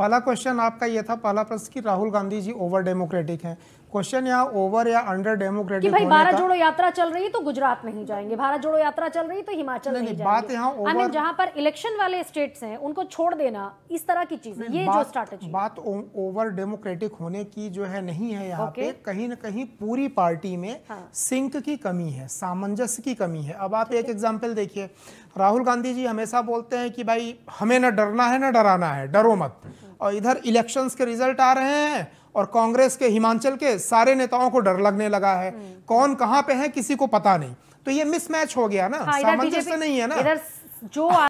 पहला क्वेश्चन आपका ये था पहला प्रश्न कि राहुल गांधी जी ओवर डेमोक्रेटिक हैं क्वेश्चन यहाँ ओवर या अंडर डेमोक्रेटिक भाई भारत जोड़ो यात्रा चल रही है तो गुजरात नहीं जाएंगे भारत जोड़ो यात्रा चल रही है तो हिमाचल नहीं, नहीं बात यहाँ ओवर जहाँ पर इलेक्शन वाले स्टेट्स हैं उनको छोड़ देना इस तरह की चीज ये जो स्ट्रेटेजी बात ओवर डेमोक्रेटिक होने की जो है नहीं है यहाँ पे कहीं ना कहीं पूरी पार्टी में सिंक हाँ। की कमी है सामंजस्य की कमी है अब आप एक एग्जाम्पल देखिए राहुल गांधी जी हमेशा बोलते हैं कि भाई हमें ना डरना है ना डराना है डरो मत और इधर इलेक्शंस के रिजल्ट आ रहे हैं और कांग्रेस के हिमाचल के सारे नेताओं को डर लगने लगा है हम्म। कौन कहाँ पे है किसी को पता नहीं तो ये मिसमैच हो गया ना हाँ, सामंजस्य नहीं है ना इधर जो